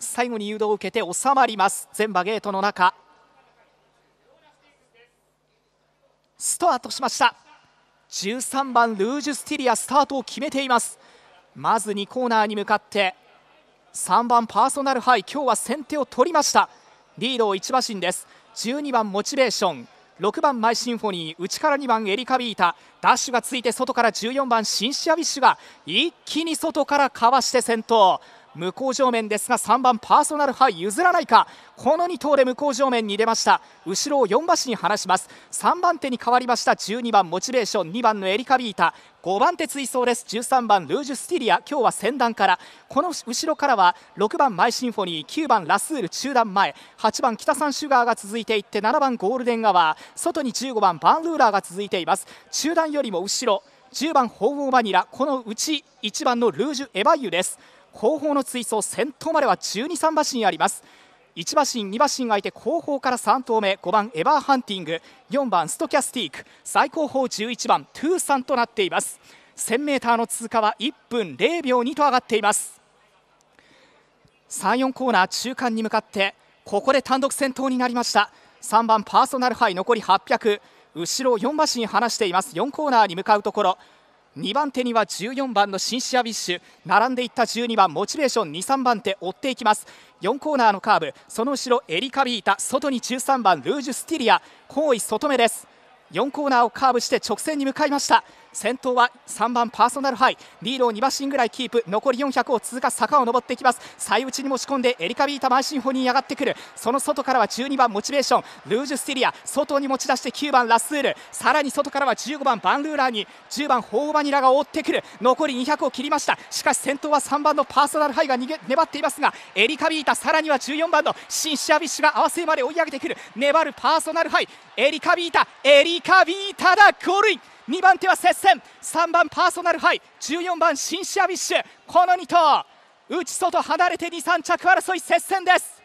最後に誘導を受けて収まります全馬ゲートの中スタートしました13番ルージュスティリアスタートを決めていますまず2コーナーに向かって3番パーソナルハイ今日は先手を取りましたリードを1馬身です12番モチベーション6番マイシンフォニー内から2番エリカビータダッシュがついて外から14番シンシアビッシュが一気に外からかわして先頭向こう正面ですが3番パーソナルハイ譲らないかこの2頭で向こう正面に出ました後ろを4馬身離します3番手に変わりました12番モチベーション2番のエリカビータ5番手追走です13番ルージュ・スティリア今日は先段からこの後ろからは6番マイ・シンフォニー9番ラスール中段前8番北サンシュガーが続いていって7番ゴールデンアワー外に15番バンルーラーが続いています中段よりも後ろ10番ホーー・バニラこのうち1番のルージュ・エバイユです後方の追走先頭までは12、3馬身あります1馬身2馬身がいて後方から3頭目5番エバーハンティング4番ストキャスティーク最後方11番トゥーサンとなっています 1000m の通過は1分0秒2と上がっています34コーナー中間に向かってここで単独先頭になりました3番パーソナルハイ残り800後ろ4馬身離しています4コーナーに向かうところ2番手には14番のシンシア・ビッシュ並んでいった12番モチベーション23番手追っていきます4コーナーのカーブその後ろエリカ・ビータ外に13番ルージュ・スティリア後位外目です4コーナーをカーブして直線に向かいました先頭は3番パーソナルハイリードを2馬身ぐらいキープ残り400を通過坂を上っていきます最内に持ち込んでエリカビータマイシンホに上がってくるその外からは12番モチベーションルージュ・スティリア外に持ち出して9番ラスールさらに外からは15番バンルーラーに10番ホーバニラが追ってくる残り200を切りましたしかし先頭は3番のパーソナルハイが粘っていますがエリカビータさらには14番のシンシアビッシュが合わせまで追い上げてくる粘るパーソナルハイエリカビータエリカビータだゴールイン2番手は接戦3番パーソナルハイ14番シンシアビッシュこの2頭内外離れて23着争い接戦です